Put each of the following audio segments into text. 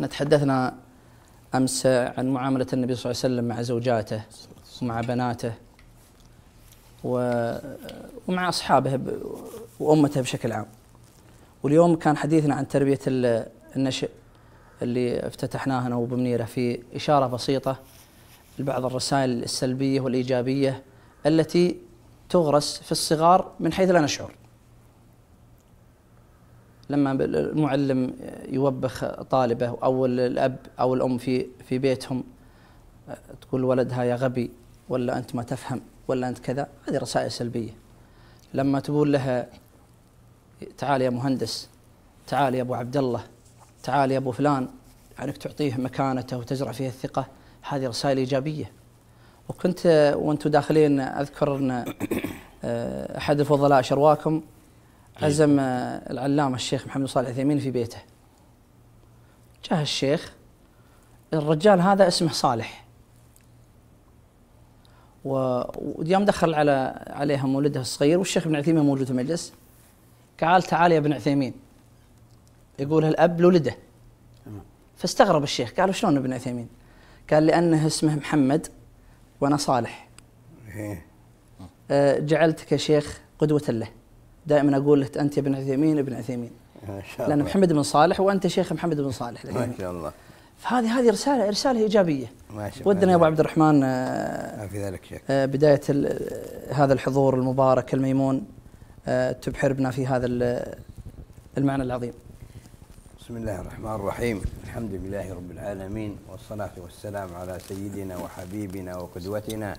احنا تحدثنا امس عن معامله النبي صلى الله عليه وسلم مع زوجاته ومع بناته ومع اصحابه وامته بشكل عام. واليوم كان حديثنا عن تربيه النشء اللي افتتحناها انا وابو منيره في اشاره بسيطه لبعض الرسائل السلبيه والايجابيه التي تغرس في الصغار من حيث لا نشعر. لما المعلم يوبخ طالبه او الاب او الام في في بيتهم تقول ولدها يا غبي ولا انت ما تفهم ولا انت كذا هذه رسائل سلبيه لما تقول لها تعال يا مهندس تعال يا ابو عبد الله تعال يا ابو فلان انك يعني تعطيه مكانته وتزرع فيه الثقه هذه رسائل ايجابيه وكنت وانتم داخلين اذكر ان آه، احد الفضلاء شرواكم عزم طيب. آه، العلامة الشيخ محمد صالح العثيمين في بيته جاء الشيخ الرجال هذا اسمه صالح ويوم دخل على عليهم ولده الصغير والشيخ ابن عثيمين موجود في المجلس قال تعال يا ابن عثيمين يقول الاب لولده فاستغرب الشيخ قالوا شلون ابن عثيمين قال لانه اسمه محمد وانا صالح إيه. آه، جعلتك يا شيخ قدوه له دائما اقول لك انت ابن عثيمين ابن عثيمين ما شاء الله لان محمد بن صالح وانت شيخ محمد بن صالح ما شاء الله فهذه هذه رساله رساله ايجابيه ما شاء ودنا يا ابو عبد الرحمن آه، ما في ذلك شك آه، بدايه هذا الحضور المبارك الميمون آه، تبحر بنا في هذا المعنى العظيم بسم الله الرحمن الرحيم الحمد لله رب العالمين والصلاة والسلام على سيدنا وحبيبنا وقدوتنا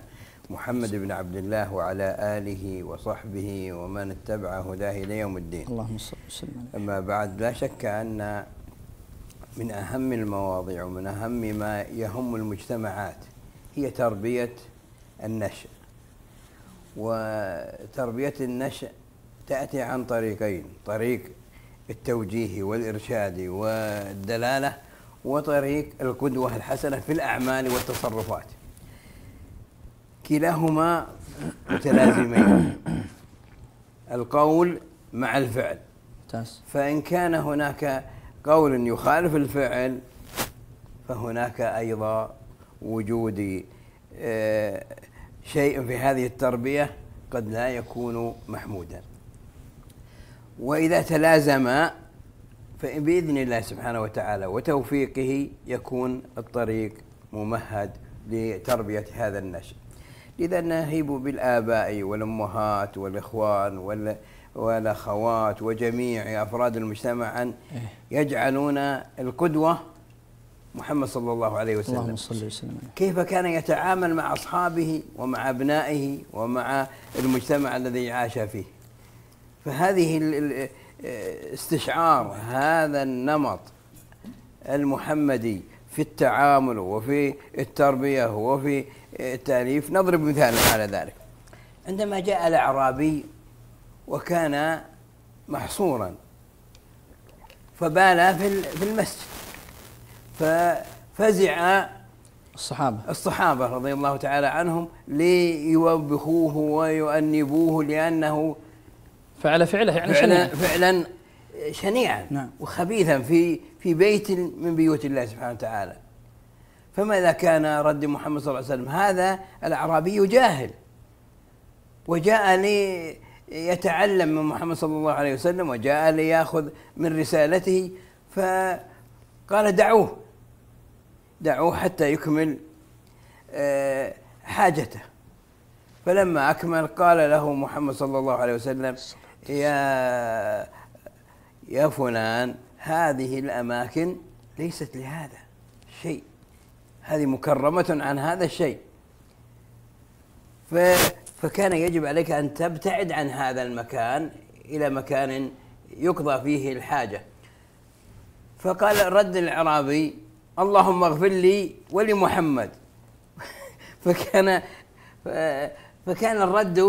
محمد بن عبد الله وعلى آله وصحبه ومن اتبع هداه إلى يوم الدين اللهم صل وسلم أما بعد لا شك أن من أهم المواضيع ومن أهم ما يهم المجتمعات هي تربية النشء وتربية النشء تأتي عن طريقين طريق التوجيه والإرشاد والدلالة وطريق القدوة الحسنة في الأعمال والتصرفات كلاهما متلازمين القول مع الفعل فإن كان هناك قول يخالف الفعل فهناك أيضا وجود آه، شيء في هذه التربية قد لا يكون محمودا وإذا تلازم فبإذن الله سبحانه وتعالى وتوفيقه يكون الطريق ممهد لتربية هذا النشأ لذا نهب بالآباء والأمهات والإخوان وال والأخوات وجميع أفراد المجتمع أن إيه. يجعلون القدوة محمد صلى الله عليه وسلم اللهم صل وسلم كيف كان يتعامل مع أصحابه ومع أبنائه ومع المجتمع الذي عاش فيه فهذه استشعار هذا النمط المحمدي في التعامل وفي التربية وفي التأليف نضرب مثالا على ذلك عندما جاء الأعرابي وكان محصورا فبال في المسجد ففزع الصحابة الصحابة رضي الله تعالى عنهم ليوبخوه ويؤنبوه لأنه فعل فعله يعني فعلا فعلا شنيعا نعم وخبيثا في في بيت من بيوت الله سبحانه وتعالى فما إذا كان رد محمد صلى الله عليه وسلم هذا الأعرابي جاهل وجاء لي يتعلم من محمد صلى الله عليه وسلم وجاء ليأخذ من رسالته فقال دعوه دعوه حتى يكمل آه، حاجته فلما أكمل قال له محمد صلى الله عليه وسلم يا يا فلان هذه الأماكن ليست لهذا شيء هذه مكرمة عن هذا الشيء فكان يجب عليك أن تبتعد عن هذا المكان إلى مكان يقضى فيه الحاجة فقال رد الأعرابي اللهم اغفر لي ولمحمد فكان فكان الرد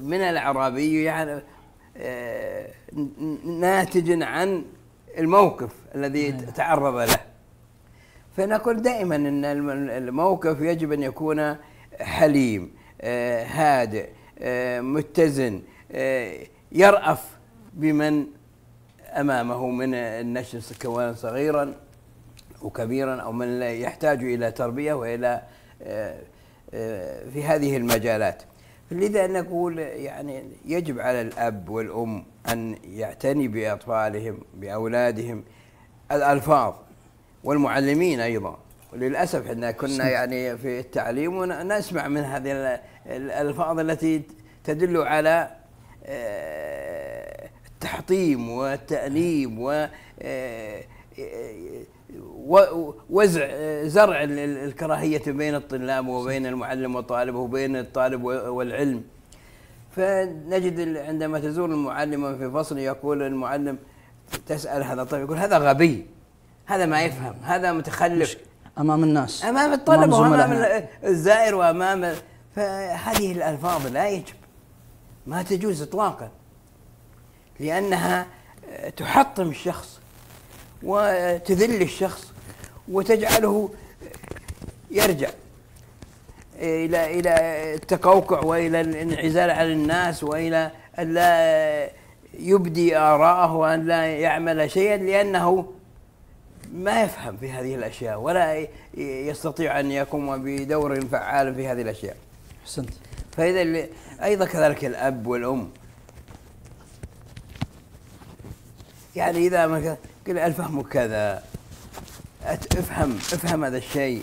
من الأعرابي يعني آه، ناتج عن الموقف الذي نعم. تعرض له فنقول دائما ان الموقف يجب ان يكون آه، حليم آه، هادئ آه، متزن يرأف بمن امامه من النشس سواء صغيرا وكبيرا او من لا يحتاج الى تربيه والى في هذه المجالات لذا نقول يعني يجب على الاب والام ان يعتني باطفالهم باولادهم الالفاظ والمعلمين ايضا وللاسف احنا كنا يعني في التعليم ونسمع من هذه الالفاظ التي تدل على آه، التحطيم والتأنيب و آه، وزع زرع الكراهية بين الطلاب وبين المعلم وطالبه وبين الطالب والعلم فنجد عندما تزور المعلمة في فصل يقول المعلم تسأل هذا الطالب يقول هذا غبي هذا ما يفهم هذا متخلف امام الناس امام الطلبه وامام أمام الزائر وامام فهذه الالفاظ لا يجب ما تجوز اطلاقا لانها آه، تحطم الشخص وتذل الشخص وتجعله آه، يرجع الى الى التقوقع والى الانعزال عن الناس والى ان لا آه، يبدي اراءه وان لا يعمل شيئا لانه ما يفهم في هذه الاشياء ولا يستطيع ان يقوم بدور فعال في هذه الاشياء. احسنت. فاذا ايضا كذلك الاب والام. يعني اذا ما قل الفهم كذا افهم افهم هذا الشيء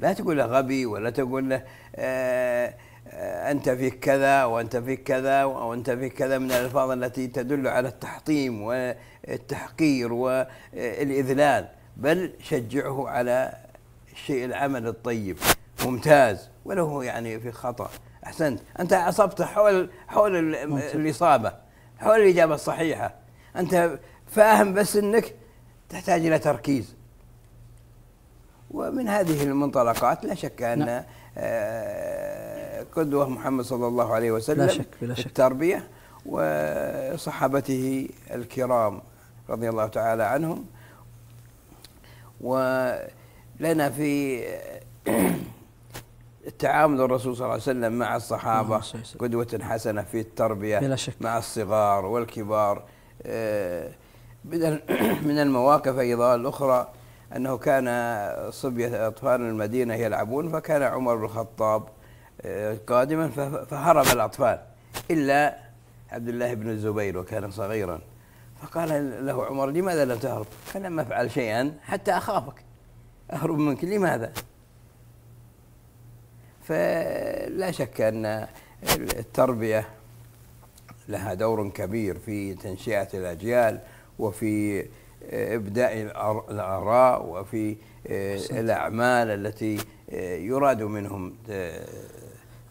لا تقول له غبي ولا تقول له آه، آه، انت فيك كذا وانت فيك كذا وانت فيك كذا من الالفاظ التي تدل على التحطيم والتحقير والاذلال بل شجعه على الشيء العمل الطيب ممتاز وله يعني في خطأ أحسنت أنت أصبت حول حول الإصابة حول الإجابة الصحيحة أنت فاهم بس أنك تحتاج إلى تركيز ومن هذه المنطلقات لا شك أن نعم. آه، قدوة محمد صلى الله عليه وسلم لا شك بلا شك التربية وصحابته الكرام رضي الله تعالى عنهم ولنا في تعامل الرسول صلى الله عليه وسلم مع الصحابة نعم، قدوة حسنة في التربية بلا شك. مع الصغار والكبار آه، من المواقف أيضا الأخرى أنه كان صبية أطفال المدينة يلعبون فكان عمر بن الخطاب آه، قادما فهرب الأطفال إلا عبد الله بن الزبير وكان صغيرا فقال له عمر لماذا لم تهرب فلم أفعل شيئا حتى أخافك أهرب منك لماذا فلا شك أن التربية لها دور كبير في تنشئة الأجيال وفي إبداء الآراء وفي الأعمال التي يراد منهم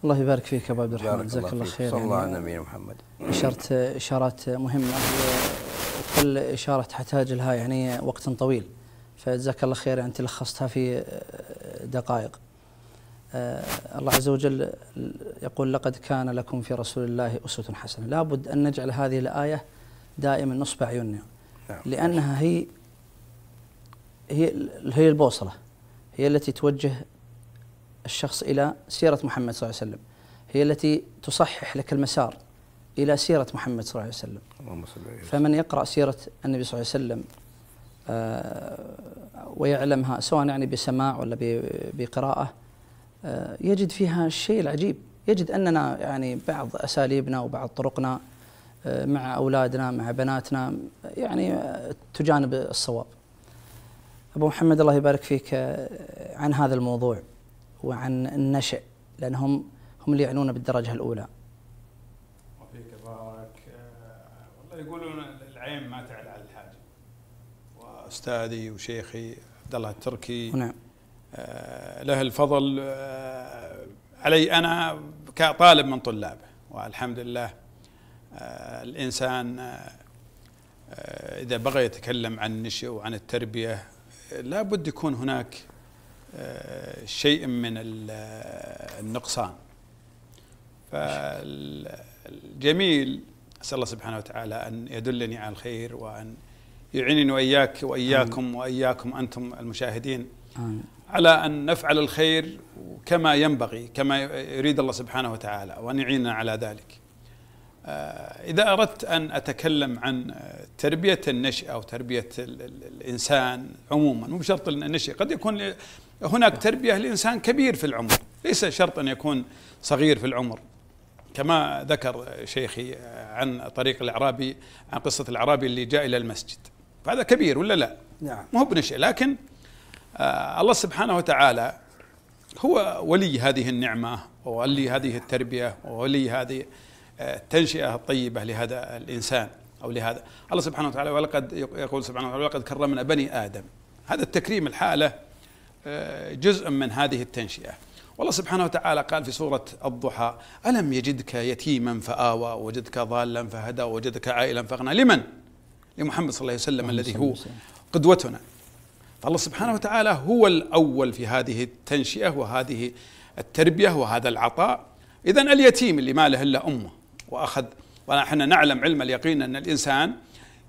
الله يبارك فيك ابو عبد الرحمن جزاك الله خير صلى الله على نبينا محمد اشرت اشارات مهمه كل إشارة تحتاج لها يعني وقت طويل فجزاك الله خير أنت لخصتها في دقائق آه، الله عز وجل يقول لقد كان لكم في رسول الله أسوة حسنة لابد أن نجعل هذه الآية دائما نصب عيوننا نعم. لأنها هي هي هي البوصلة هي التي توجه الشخص إلى سيرة محمد صلى الله عليه وسلم هي التي تصحح لك المسار إلى سيرة محمد صلى الله عليه وسلم اللهم صل عليه فمن يقرأ سيرة النبي صلى الله عليه وسلم آه، ويعلمها سواء يعني بسماع ولا بقراءة آه، يجد فيها الشيء العجيب يجد أننا يعني بعض أساليبنا وبعض طرقنا آه، مع أولادنا مع بناتنا يعني تجانب الصواب أبو محمد الله يبارك فيك عن هذا الموضوع وعن النشأ لأنهم هم اللي يعنون بالدرجة الأولى أستاذي وشيخي عبد الله التركي نعم آه، له الفضل آه، علي أنا كطالب من طلابه والحمد لله آه، الإنسان إذا بغى يتكلم عن النشء وعن التربية لابد يكون هناك شيء من النقصان فالجميل أسأل الله سبحانه وتعالى أن يدلني على الخير وأن يعينني واياك واياكم واياكم انتم المشاهدين آمين. على ان نفعل الخير كما ينبغي كما يريد الله سبحانه وتعالى وان يعيننا على ذلك. آه، اذا اردت ان اتكلم عن تربيه النشء او تربيه الانسان عموما مو بشرط النشء قد يكون هناك تربيه لانسان كبير في العمر ليس شرط ان يكون صغير في العمر. كما ذكر شيخي عن طريق الاعرابي عن قصه الاعرابي اللي جاء الى المسجد فهذا كبير ولا لا نعم ما هو بنشئ لكن آه الله سبحانه وتعالى هو ولي هذه النعمة وولي هذه التربية وولي هذه آه، التنشئة الطيبة لهذا الإنسان أو لهذا الله سبحانه وتعالى ولقد يقول سبحانه وتعالى ولقد كرمنا بني آدم هذا التكريم الحالة آه، جزء من هذه التنشئة والله سبحانه وتعالى قال في سورة الضحى ألم يجدك يتيما فآوى وجدك ضالا فهدى وجدك عائلا فأغنى لمن؟ لمحمد صلى الله عليه وسلم الذي هو قدوتنا فالله سبحانه وتعالى هو الأول في هذه التنشئة وهذه التربية وهذا العطاء إذا اليتيم اللي ما له إلا أمه وأخذ ونحن نعلم علم اليقين أن الإنسان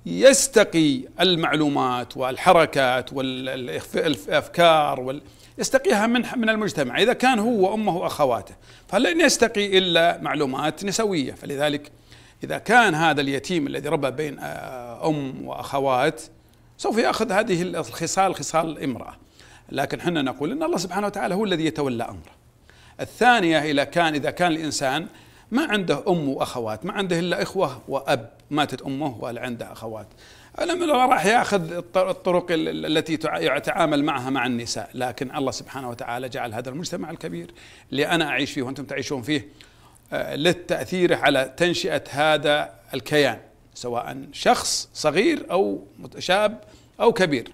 يستقي المعلومات والحركات والافكار وال... يستقيها من من المجتمع اذا كان هو وامه واخواته فلن يستقي الا معلومات نسويه فلذلك إذا كان هذا اليتيم الذي ربى بين آه، أم وأخوات سوف يأخذ هذه الخصال خصال امرأة لكن حنا نقول إن الله سبحانه وتعالى هو الذي يتولى أمره الثانية إذا كان إذا كان الإنسان ما عنده أم وأخوات ما عنده إلا إخوة وأب ماتت أمه ولا عنده أخوات لما راح ياخذ الطرق التي يتعامل معها مع النساء لكن الله سبحانه وتعالى جعل هذا المجتمع الكبير اللي انا اعيش فيه وانتم تعيشون فيه آه، للتأثير على تنشئة هذا الكيان سواء شخص صغير أو شاب أو كبير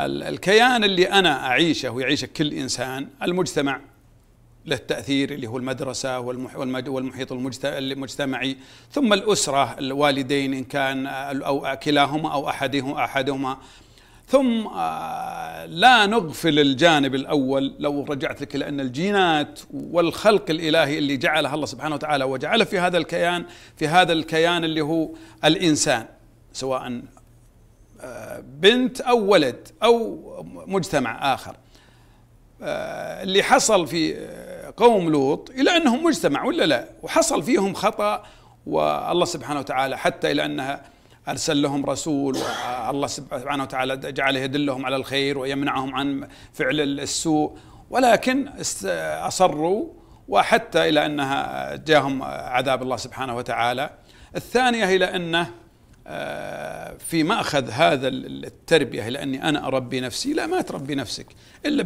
الكيان اللي أنا أعيشه ويعيشه كل إنسان المجتمع له التأثير اللي هو المدرسة والمحيط المجتمعي ثم الأسرة الوالدين إن كان آه، أو كلاهما أو أحدهم أحدهما, أحدهما ثم آه، لا نغفل الجانب الاول لو رجعت لك لان الجينات والخلق الالهي اللي جعلها الله سبحانه وتعالى وجعله في هذا الكيان في هذا الكيان اللي هو الانسان سواء آه، بنت او ولد او مجتمع اخر آه، اللي حصل في قوم لوط الى انهم مجتمع ولا لا وحصل فيهم خطا والله سبحانه وتعالى حتى الى انها أرسل لهم رسول الله سبحانه وتعالى جعله يدلهم على الخير ويمنعهم عن فعل السوء ولكن أصروا وحتى إلى أنها جاهم عذاب الله سبحانه وتعالى الثانية إلى أنه آه، في مأخذ هذا التربية لاني أنا أربي نفسي لا ما تربي نفسك إلا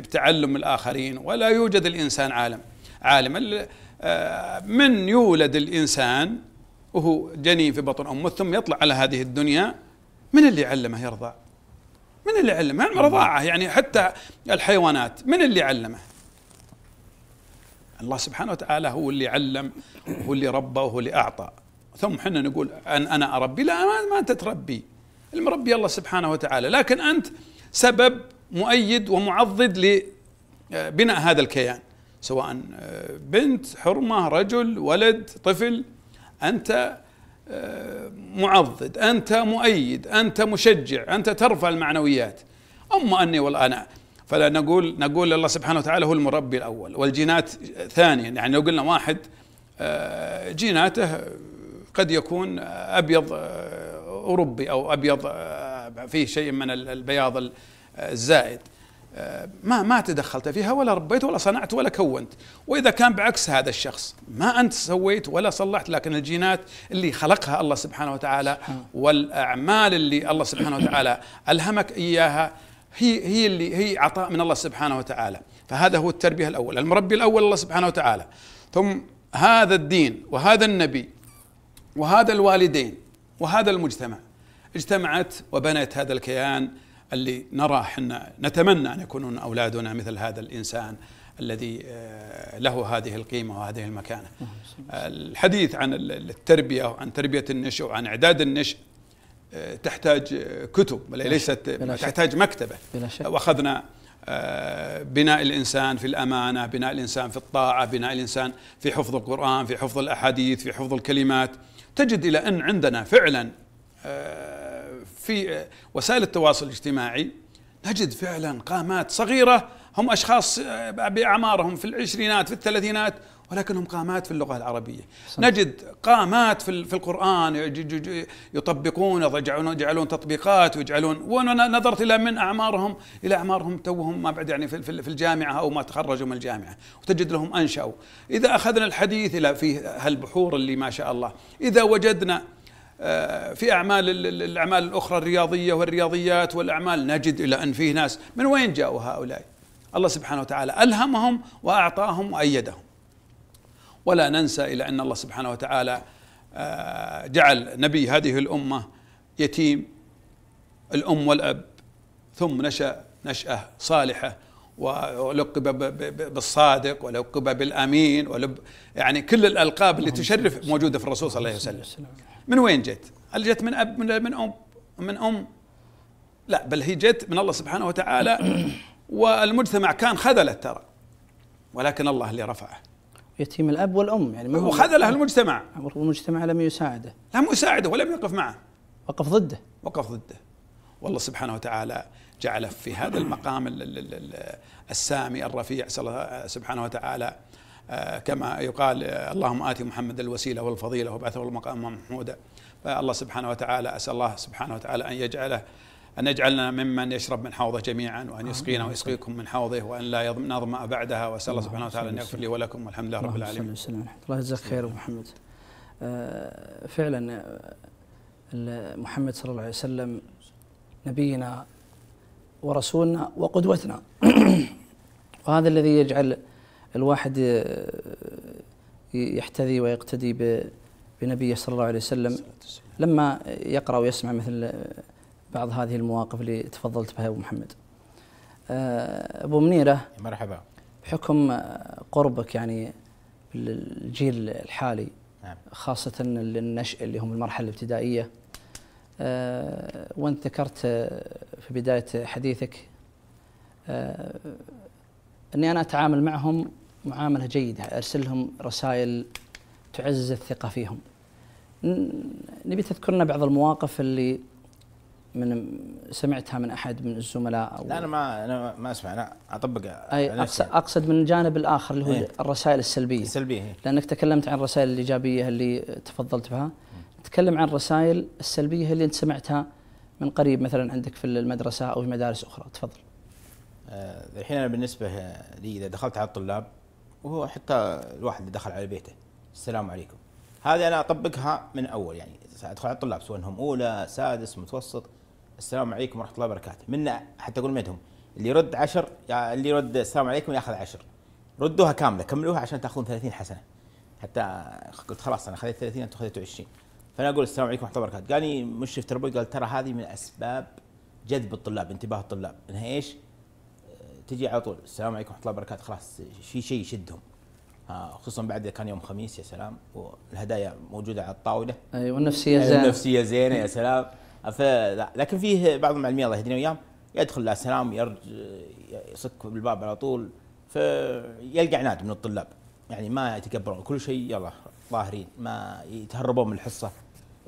بتعلم الآخرين ولا يوجد الإنسان عالم عالم آه، من يولد الإنسان وهو جنين في بطن امه ثم يطلع على هذه الدنيا من اللي علمه يرضى؟ من اللي علمه؟ يعني رضاعه يعني حتى الحيوانات من اللي علمه؟ الله سبحانه وتعالى هو اللي علم هو اللي ربى وهو اللي اعطى ثم احنا نقول أن انا اربي لا ما, ما انت تربي المربي الله سبحانه وتعالى لكن انت سبب مؤيد ومعضد لبناء آه، هذا الكيان سواء آه، بنت حرمه رجل ولد طفل أنت آه، معضد أنت مؤيد أنت مشجع أنت ترفع المعنويات أما أني والأنا فلا نقول نقول الله سبحانه وتعالى هو المربي الأول والجينات ثانيا يعني لو قلنا واحد آه، جيناته قد يكون أبيض آه، أوروبي أو أبيض فيه شيء من البياض الزائد ما ما تدخلت فيها ولا ربيت ولا صنعت ولا كونت واذا كان بعكس هذا الشخص ما انت سويت ولا صلحت لكن الجينات اللي خلقها الله سبحانه وتعالى والاعمال اللي الله سبحانه وتعالى الهمك اياها هي هي اللي هي عطاء من الله سبحانه وتعالى فهذا هو التربيه الاول المربي الاول الله سبحانه وتعالى ثم هذا الدين وهذا النبي وهذا الوالدين وهذا المجتمع اجتمعت وبنت هذا الكيان اللي نرى حنا نتمنى أن يكونون أولادنا مثل هذا الإنسان الذي آه، له هذه القيمة وهذه المكانة آه، الحديث عن التربية وعن تربية النشء وعن إعداد النشء آه، تحتاج كتب بل ليست تحتاج مكتبة بلا وأخذنا بناء الإنسان في الأمانة بناء الإنسان في الطاعة بناء الإنسان في حفظ القرآن في حفظ الأحاديث في حفظ الكلمات تجد إلى أن عندنا فعلا في آه، وسائل التواصل الاجتماعي نجد فعلا قامات صغيرة هم أشخاص آه، بأعمارهم في العشرينات في الثلاثينات ولكنهم قامات في اللغة العربية صحيح. نجد قامات في, القرآن يطبقون يجعلون تطبيقات ويجعلون وأنا نظرت إلى من أعمارهم إلى أعمارهم توهم ما بعد يعني في, الجامعة أو ما تخرجوا من الجامعة وتجد لهم أنشأوا إذا أخذنا الحديث إلى في هالبحور اللي ما شاء الله إذا وجدنا آه، في اعمال الاعمال الاخرى الرياضيه والرياضيات والاعمال نجد الى ان فيه ناس من وين جاءوا هؤلاء؟ الله سبحانه وتعالى الهمهم واعطاهم وايدهم. ولا ننسى الى ان الله سبحانه وتعالى آه، جعل نبي هذه الامه يتيم الام والاب ثم نشا نشاه صالحه ولقب بالصادق ولقب بالامين ولب يعني كل الالقاب اللي تشرف موجوده في الرسول صلى الله عليه وسلم من وين جت؟ هل جت من اب من, من ام من ام؟ لا بل هي جت من الله سبحانه وتعالى والمجتمع كان خذلت ترى ولكن الله اللي رفعه يتيم الاب والام يعني هو خذله يعني المجتمع والمجتمع لم يساعده لم يساعده ولم يقف معه وقف ضده وقف ضده والله سبحانه وتعالى جعله في هذا المقام السامي الرفيع سبحانه وتعالى آه، كما يقال آه، اللهم آتي محمد الوسيلة والفضيلة وابعثه المقام محمودا فالله سبحانه وتعالى أسأل الله سبحانه وتعالى أن يجعله أن يجعلنا ممن يشرب من حوضه جميعا وأن يسقينا ويسقيكم من حوضه وأن لا نظمأ بعدها وأسأل الله سبحانه وتعالى أن يغفر لي ولكم والحمد لله رب العالمين الله يجزاك خير أبو محمد آه، فعلا محمد صلى الله عليه وسلم نبينا ورسولنا وقدوتنا وهذا الذي يجعل الواحد آه، يحتذي ويقتدي بنبيه صلى الله عليه وسلم لما يقرأ ويسمع مثل آه، بعض هذه المواقف اللي تفضلت بها أبو محمد آه، أبو منيرة مرحبا بحكم قربك يعني بالجيل الحالي نعم. خاصة النشء اللي هم المرحلة الابتدائية وانت ذكرت في بداية حديثك اني انا اتعامل معهم معامله جيده، ارسلهم رسائل تعزز الثقه فيهم. نبي تذكرنا بعض المواقف اللي من سمعتها من احد من الزملاء أو لا انا ما انا ما اسمع انا اطبق اي أقصد, اقصد من الجانب الاخر اللي هو ايه الرسائل السلبيه السلبيه ايه لانك تكلمت عن الرسائل الايجابيه اللي تفضلت بها تكلم عن الرسائل السلبيه اللي انت سمعتها من قريب مثلا عندك في المدرسه او في مدارس اخرى تفضل آه، الحين انا بالنسبه لي اذا دخلت على الطلاب وهو حتى الواحد اللي دخل على بيته السلام عليكم هذه انا اطبقها من اول يعني ادخل على الطلاب سواء هم اولى سادس متوسط السلام عليكم ورحمه الله وبركاته من حتى اقول منهم اللي يرد عشر يعني اللي يرد السلام عليكم ياخذ عشر ردوها كامله كملوها عشان تاخذون 30 حسنه حتى قلت خلاص انا خذيت 30 انتم خذيتوا 20 فانا اقول السلام عليكم ورحمه الله وبركاته قال لي مش شفت قال ترى هذه من اسباب جذب الطلاب انتباه الطلاب انها ايش؟ تجي على طول السلام عليكم ورحمه الله وبركاته خلاص في شيء يشدهم خصوصا بعد كان يوم خميس يا سلام والهدايا موجوده على الطاوله اي والنفسيه زينه النفسيه زينه يا سلام فلا لكن فيه بعض المعلمين الله يهدينا وياهم يدخل لا سلام يرج يصك بالباب على طول فيلقى عناد من الطلاب يعني ما يتكبرون كل شيء يلا ظاهرين ما يتهربون من الحصه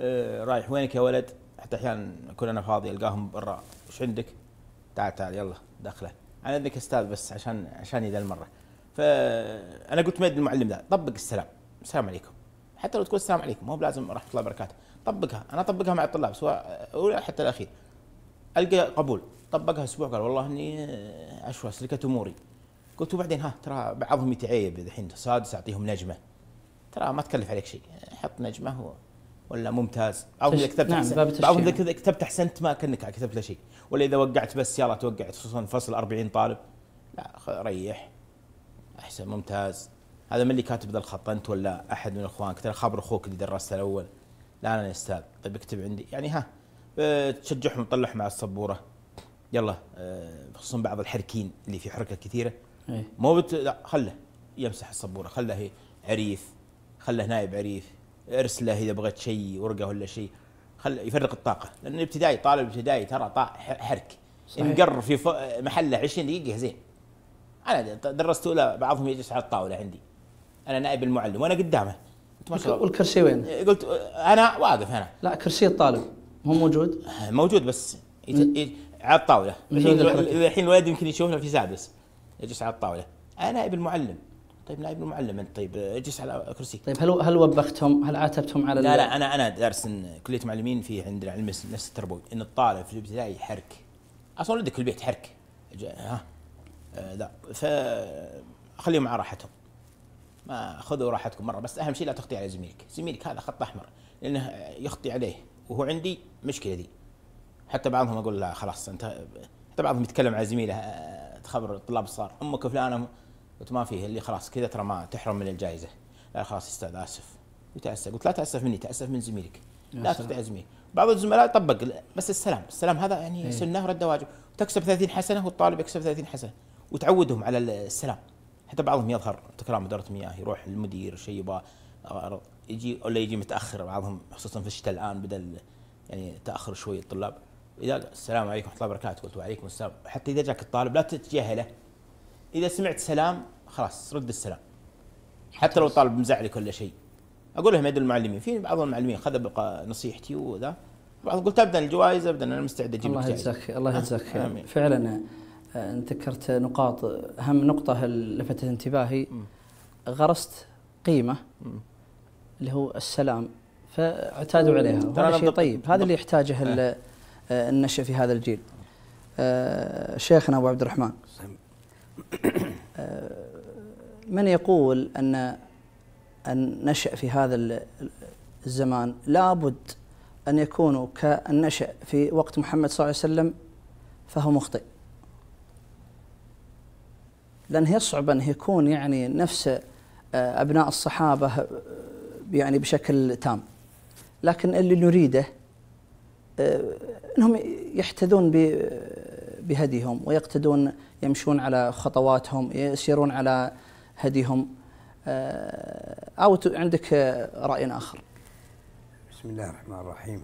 أه، رايح وينك يا ولد حتى احيانا اكون انا فاضي القاهم برا وش عندك؟ تعال تعال يلا دخله على اذنك استاذ بس عشان عشان ذا المره فانا قلت ما المعلم ذا طبق السلام السلام عليكم حتى لو تقول السلام عليكم مو بلازم رحمه الله وبركاته طبقها انا اطبقها مع الطلاب سواء اولى حتى الاخير القى قبول طبقها اسبوع قال والله اني اشوى سلكت اموري قلت وبعدين ها ترى بعضهم يتعيب الحين سادس اعطيهم نجمه ترى ما تكلف عليك شيء حط نجمه ولا ممتاز او اذا كتبت نعم حسن او اذا كتبت احسنت ما كانك كتبت له شيء ولا اذا وقعت بس يلا توقعت خصوصا فصل 40 طالب لا ريح احسن ممتاز هذا من اللي كاتب ذا الخط انت ولا احد من اخوانك ترى خبر اخوك اللي درسته الاول لا انا يا استاذ طيب اكتب عندي يعني ها آه، تشجعهم تطلعهم على السبوره يلا آه، خصوصا بعض الحركين اللي في حركه كثيره إيه. مو بت... لا خله يمسح السبوره خله عريف خله نائب عريف ارسله اذا بغيت شيء ورقه ولا شيء خل يفرق الطاقه لان الابتدائي طالب ابتدائي ترى طا حرك مقر في محله 20 دقيقه زين انا درست اولى بعضهم يجلس على الطاوله عندي انا نائب المعلم وانا قدامه ما شاء الله والكرسي وين؟ قلت انا واقف هنا لا كرسي الطالب مو موجود؟ أه، موجود بس يت... يت... على الطاوله الحين الولد يمكن يشوفنا في سادس يجلس على الطاوله انا نائب المعلم طيب نائب المعلم انت طيب اجلس على كرسي طيب هل هل وبختهم هل عاتبتهم على لا لا انا انا دارس كليه معلمين في عندنا علم نفس التربوي ان الطالب في الابتدائي يحرك اصلا ولدك في البيت حرك ها آه، لا فخليهم على راحتهم ما خذوا راحتكم مره بس اهم شيء لا تخطي على زميلك زميلك هذا خط احمر لانه يخطي عليه وهو عندي مشكله ذي حتى بعضهم اقول لا خلاص انت حتى بعضهم يتكلم على زميله آه، تخبر الطلاب صار امك فلانه قلت ما فيه اللي خلاص كذا ترى ما تحرم من الجائزه لا خلاص استاذ اسف يتاسف قلت لا تاسف مني تاسف من زميلك لا تقطع زميلك بعض الزملاء طبق بس السلام السلام هذا يعني ايه. سنه رد واجب تكسب 30 حسنه والطالب يكسب 30 حسنه وتعودهم على السلام حتى بعضهم يظهر تكرام اداره مياه يروح المدير شيء يبغى يجي ولا يجي متاخر بعضهم خصوصا في الشتاء الان بدا يعني تاخر شوي الطلاب اذا السلام عليكم ورحمه الله وبركاته قلت وعليكم السلام حتى اذا جاك الطالب لا تتجاهله اذا سمعت سلام خلاص رد السلام حتى لو طالب مزعلك ولا شيء اقول لهم يد المعلمين في بعض المعلمين خذ نصيحتي وذا بعض قلت ابدا الجوائز ابدا انا مستعد اجيب الله يجزاك الله يجزاك خير فعلا آه، انت ذكرت نقاط اهم نقطه لفتت انتباهي غرست قيمه اللي هو السلام فاعتادوا عليها هذا شيء طيب هذا اللي يحتاجه آه. آه، النشأ في هذا الجيل شيخنا ابو عبد الرحمن آه، من يقول أن أن نشأ في هذا الزمان لابد أن يكونوا كأن نشأ في وقت محمد صلى الله عليه وسلم فهو مخطئ لأن يصعب أن يكون يعني نفس آه، أبناء الصحابة آه، يعني بشكل تام لكن اللي نريده أنهم يحتذون ب بهديهم ويقتدون يمشون على خطواتهم يسيرون على هديهم آه، أو عندك آه، رأي آخر بسم الله الرحمن الرحيم